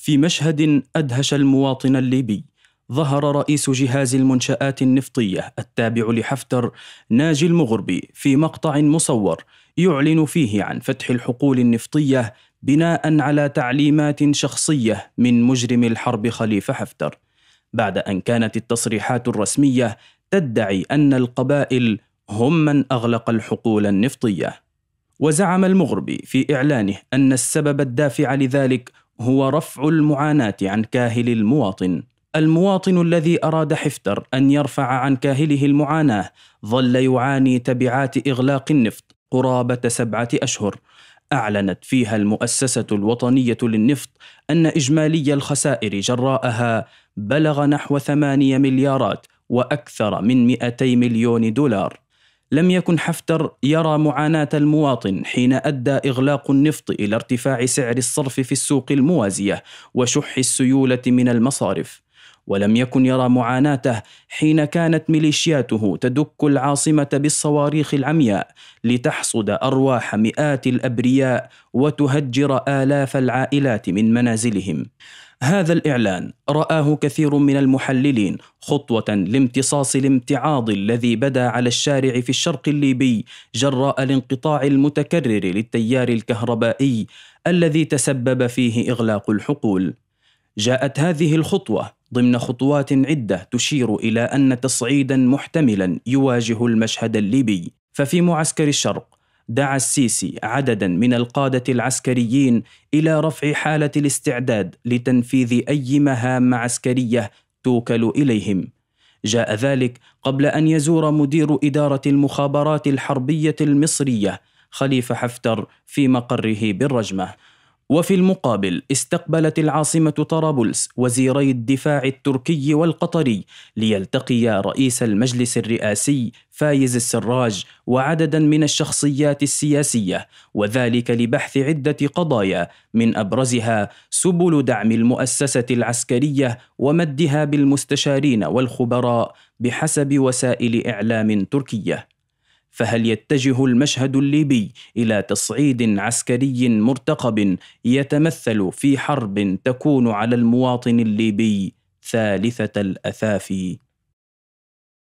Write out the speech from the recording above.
في مشهد أدهش المواطن الليبي ظهر رئيس جهاز المنشآت النفطية التابع لحفتر ناجي المغربي في مقطع مصور يعلن فيه عن فتح الحقول النفطية بناء على تعليمات شخصية من مجرم الحرب خليفة حفتر بعد أن كانت التصريحات الرسمية تدعي أن القبائل هم من أغلق الحقول النفطية وزعم المغربي في إعلانه أن السبب الدافع لذلك هو رفع المعاناة عن كاهل المواطن المواطن الذي أراد حفتر أن يرفع عن كاهله المعاناة ظل يعاني تبعات إغلاق النفط قرابة سبعة أشهر أعلنت فيها المؤسسة الوطنية للنفط أن إجمالي الخسائر جراءها بلغ نحو 8 مليارات وأكثر من 200 مليون دولار لم يكن حفتر يرى معاناة المواطن حين أدى إغلاق النفط إلى ارتفاع سعر الصرف في السوق الموازية وشح السيولة من المصارف، ولم يكن يرى معاناته حين كانت ميليشياته تدك العاصمة بالصواريخ العمياء لتحصد أرواح مئات الأبرياء وتهجر آلاف العائلات من منازلهم. هذا الإعلان رآه كثير من المحللين خطوة لامتصاص الامتعاض الذي بدا على الشارع في الشرق الليبي جراء الانقطاع المتكرر للتيار الكهربائي الذي تسبب فيه إغلاق الحقول. جاءت هذه الخطوة ضمن خطوات عدة تشير إلى أن تصعيدا محتملا يواجه المشهد الليبي، ففي معسكر الشرق دعا السيسي عددا من القادة العسكريين إلى رفع حالة الاستعداد لتنفيذ أي مهام عسكرية توكل إليهم. جاء ذلك قبل أن يزور مدير إدارة المخابرات الحربية المصرية خليفة حفتر في مقره بالرجمة. وفي المقابل استقبلت العاصمة طرابلس وزيري الدفاع التركي والقطري ليلتقيا رئيس المجلس الرئاسي فايز السراج وعددا من الشخصيات السياسية وذلك لبحث عدة قضايا من أبرزها سبل دعم المؤسسة العسكرية ومدها بالمستشارين والخبراء بحسب وسائل إعلام تركية فهل يتجه المشهد الليبي الى تصعيد عسكري مرتقب يتمثل في حرب تكون على المواطن الليبي ثالثه الاثافي